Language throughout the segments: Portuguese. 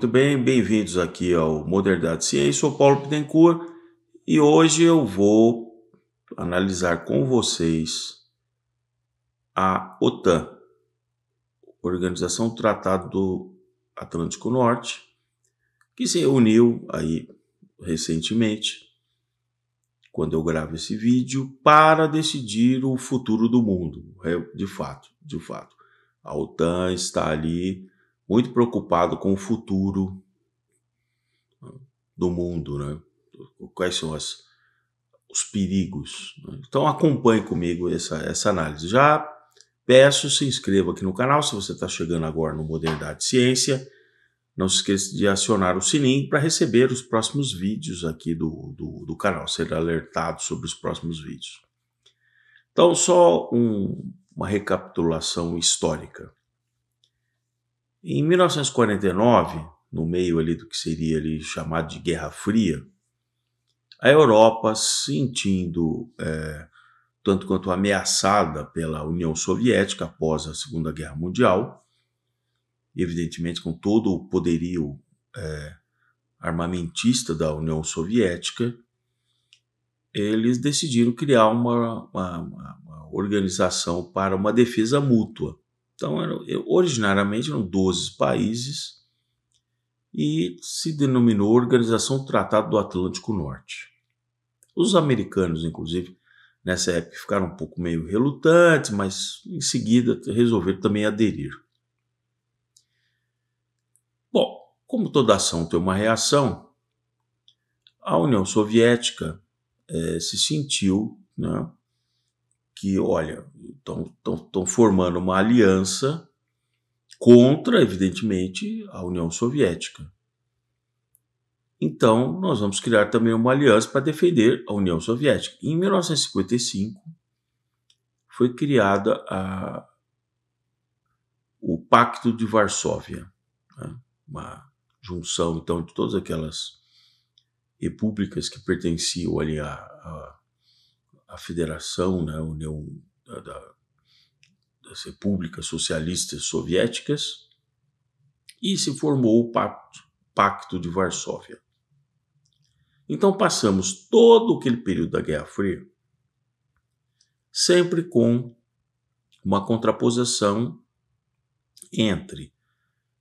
Muito bem, bem-vindos aqui ao Modernidade Ciência, eu sou Paulo Pittencourt e hoje eu vou analisar com vocês a OTAN, Organização Tratado do Atlântico Norte, que se reuniu aí recentemente, quando eu gravo esse vídeo, para decidir o futuro do mundo, é, de fato, de fato. A OTAN está ali muito preocupado com o futuro do mundo, né? Quais são as, os perigos? Né? Então acompanhe comigo essa, essa análise. Já peço se inscreva aqui no canal se você está chegando agora no Modernidade Ciência. Não se esqueça de acionar o sininho para receber os próximos vídeos aqui do, do, do canal, ser alertado sobre os próximos vídeos. Então, só um, uma recapitulação histórica. Em 1949, no meio ali do que seria ali chamado de Guerra Fria, a Europa, sentindo é, tanto quanto ameaçada pela União Soviética após a Segunda Guerra Mundial, evidentemente com todo o poderio é, armamentista da União Soviética, eles decidiram criar uma, uma, uma organização para uma defesa mútua. Então, eram, originariamente eram 12 países e se denominou Organização Tratado do Atlântico Norte. Os americanos, inclusive, nessa época ficaram um pouco meio relutantes, mas em seguida resolveram também aderir. Bom, como toda ação tem uma reação, a União Soviética é, se sentiu né, que, olha, estão formando uma aliança contra, evidentemente, a União Soviética. Então, nós vamos criar também uma aliança para defender a União Soviética. Em 1955, foi criada a, o Pacto de Varsóvia, né? uma junção, então, de todas aquelas repúblicas que pertenciam ali à, à, à federação, né? União da, da das repúblicas socialistas soviéticas e se formou o Pacto, Pacto de Varsóvia. Então passamos todo aquele período da Guerra Fria sempre com uma contraposição entre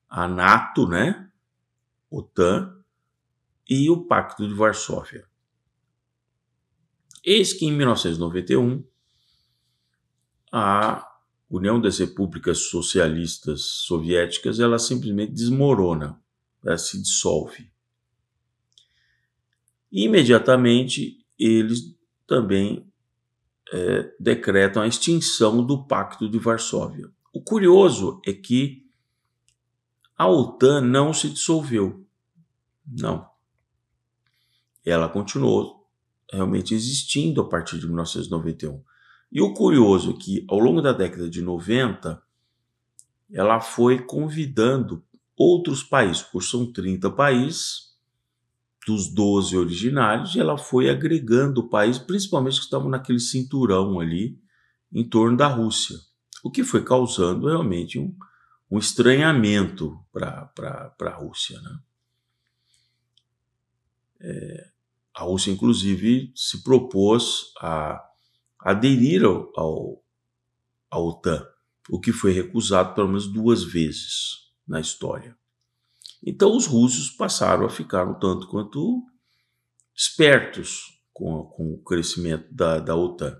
a NATO, né, OTAN e o Pacto de Varsóvia. Eis que em 1991 a União das Repúblicas Socialistas Soviéticas, ela simplesmente desmorona, né? ela se dissolve. E, imediatamente, eles também é, decretam a extinção do Pacto de Varsóvia. O curioso é que a OTAN não se dissolveu. Não. Ela continuou realmente existindo a partir de 1991. E o curioso é que, ao longo da década de 90, ela foi convidando outros países, por são 30 países, dos 12 originários, e ela foi agregando países, principalmente que estavam naquele cinturão ali, em torno da Rússia, o que foi causando realmente um, um estranhamento para a Rússia. Né? É, a Rússia, inclusive, se propôs a aderir ao, ao, à OTAN, o que foi recusado pelo menos duas vezes na história. Então os russos passaram a ficar um tanto quanto espertos com, com o crescimento da, da OTAN.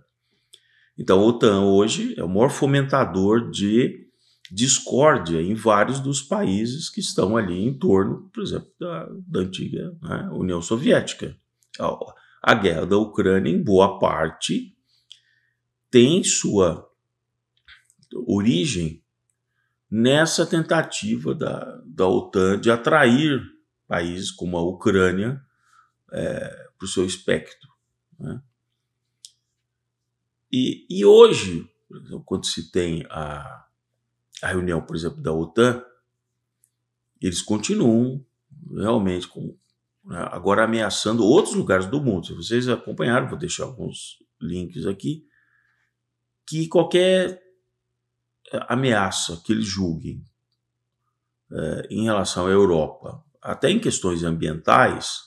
Então a OTAN hoje é o maior fomentador de discórdia em vários dos países que estão ali em torno, por exemplo, da, da antiga né, União Soviética. A, a guerra da Ucrânia, em boa parte, tem sua origem nessa tentativa da, da OTAN de atrair países como a Ucrânia é, para o seu espectro. Né? E, e hoje, quando se tem a, a reunião, por exemplo, da OTAN, eles continuam realmente com, né, agora ameaçando outros lugares do mundo. Se vocês acompanharam, vou deixar alguns links aqui, que qualquer eh, ameaça que eles julguem é, em relação à Europa, até em questões ambientais,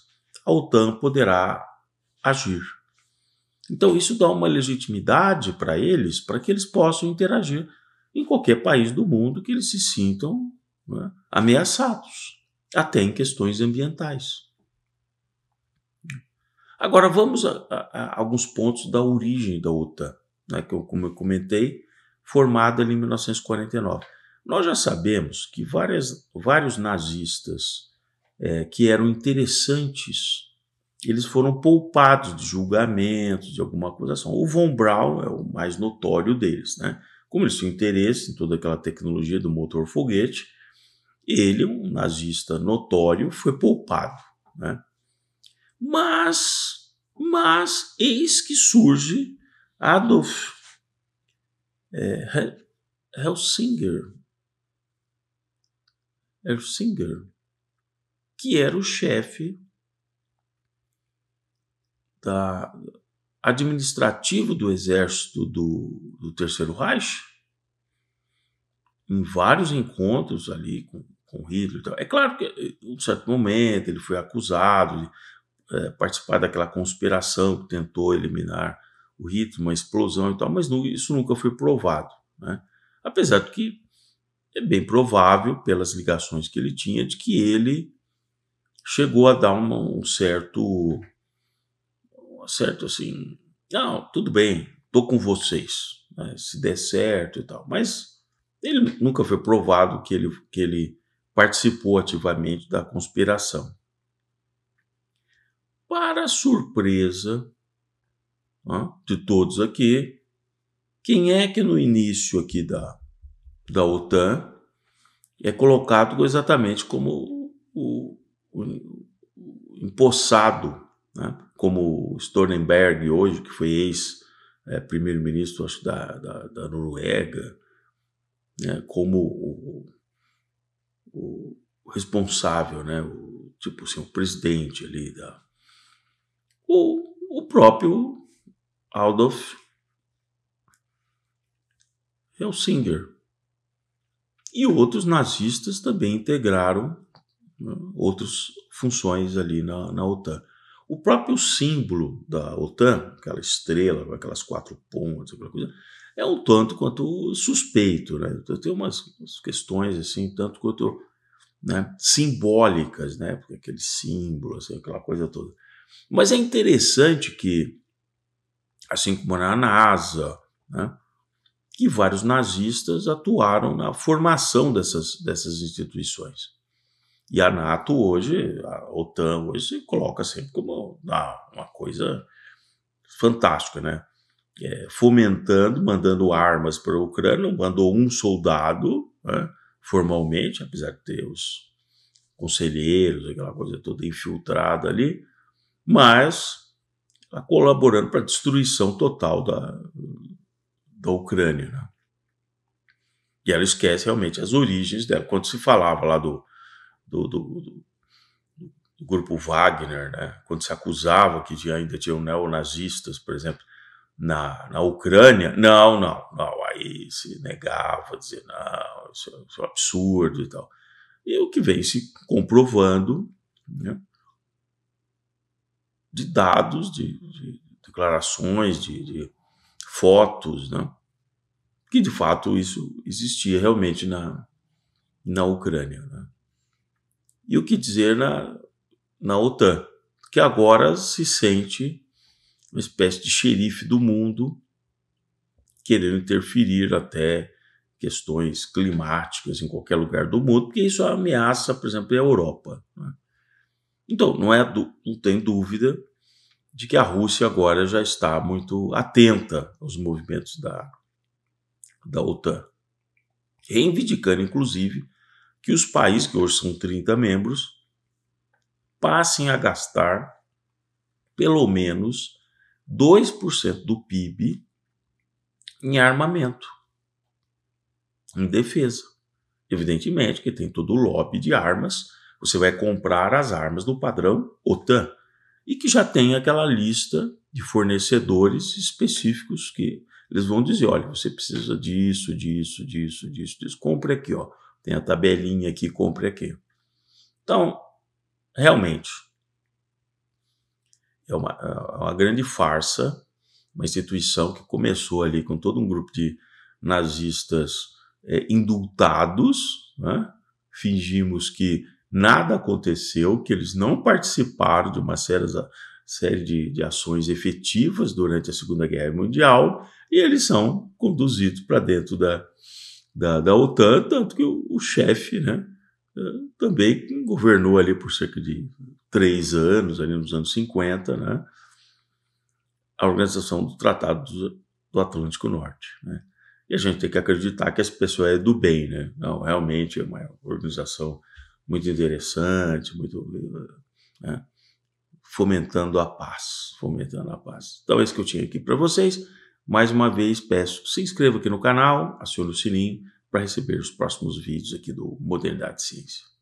a OTAN poderá agir. Então, isso dá uma legitimidade para eles, para que eles possam interagir em qualquer país do mundo que eles se sintam né, ameaçados, até em questões ambientais. Agora, vamos a, a, a alguns pontos da origem da OTAN né, que eu, como eu comentei, formado ali em 1949. Nós já sabemos que várias, vários nazistas é, que eram interessantes, eles foram poupados de julgamentos, de alguma acusação. O Von Braun é o mais notório deles, né? Como eles tinha interesse em toda aquela tecnologia do motor foguete, ele, um nazista notório, foi poupado, né? Mas, mas, eis que surge Adolf é, Helsinger, Helsinger, que era o chefe da, administrativo do exército do, do Terceiro Reich, em vários encontros ali com, com Hitler. É claro que, eh, em um certo momento, ele foi acusado de é, participar daquela conspiração que tentou eliminar o ritmo, a explosão e tal, mas isso nunca foi provado. Né? Apesar de que é bem provável, pelas ligações que ele tinha, de que ele chegou a dar uma, um certo. Um certo assim. Não, tudo bem, estou com vocês, né? se der certo e tal. Mas ele nunca foi provado que ele, que ele participou ativamente da conspiração. Para surpresa de todos aqui, quem é que no início aqui da, da OTAN é colocado exatamente como o, o, o empossado, né? como Stoltenberg hoje, que foi ex-primeiro-ministro é, da, da, da, Noruega, né? como o, o, responsável, né? o, tipo assim, o presidente ali da... O, o próprio Aldolf Helsinger. É e outros nazistas também integraram né, outras funções ali na, na OTAN. O próprio símbolo da OTAN, aquela estrela com aquelas quatro pontas, aquela coisa, é um tanto quanto suspeito, né? Então, tem umas, umas, questões assim, tanto quanto né, simbólicas, né? Porque aquele símbolo, assim, aquela coisa toda. Mas é interessante que assim como na NASA, né? vários nazistas atuaram na formação dessas, dessas instituições. E a NATO hoje, a OTAN hoje, se coloca sempre como uma, uma coisa fantástica, né? É, fomentando, mandando armas para a Ucrânia, não mandou um soldado, né? formalmente, apesar de ter os conselheiros, aquela coisa toda infiltrada ali, mas está colaborando para a destruição total da, da Ucrânia. Né? E ela esquece realmente as origens dela. Quando se falava lá do, do, do, do grupo Wagner, né? quando se acusava que ainda tinham neonazistas, por exemplo, na, na Ucrânia, não, não, não, aí se negava, dizia, não, isso é, isso é um absurdo e tal. E o que vem se comprovando, né? de dados, de, de declarações, de, de, fotos, né? que de fato isso existia realmente na, na Ucrânia. Né? E o que dizer na, na OTAN, que agora se sente uma espécie de xerife do mundo, querendo interferir até questões climáticas em qualquer lugar do mundo, porque isso ameaça, por exemplo, a Europa. Né? Então, não, é, não tem dúvida de que a Rússia agora já está muito atenta aos movimentos da, da OTAN, reivindicando, inclusive, que os países, que hoje são 30 membros, passem a gastar pelo menos 2% do PIB em armamento, em defesa. Evidentemente que tem todo o lobby de armas você vai comprar as armas do padrão OTAN e que já tem aquela lista de fornecedores específicos que eles vão dizer, olha, você precisa disso, disso, disso, disso, disso. Compre aqui, ó. Tem a tabelinha aqui, compre aqui. Então, realmente, é uma, é uma grande farsa, uma instituição que começou ali com todo um grupo de nazistas é, indultados, né? fingimos que nada aconteceu, que eles não participaram de uma série, série de, de ações efetivas durante a Segunda Guerra Mundial, e eles são conduzidos para dentro da, da, da, OTAN, tanto que o, o chefe né, eh, também governou ali por cerca de três anos, ali nos anos 50, né, a organização do Tratado do Atlântico Norte. Né. E a gente tem que acreditar que essa pessoa é do bem, né? Não, realmente é uma organização muito interessante, muito eh, né? fomentando a paz, fomentando a paz. Então é isso que eu tinha aqui para vocês. Mais uma vez peço, se inscreva aqui no canal, acione o sininho para receber os próximos vídeos aqui do Modernidade Ciência.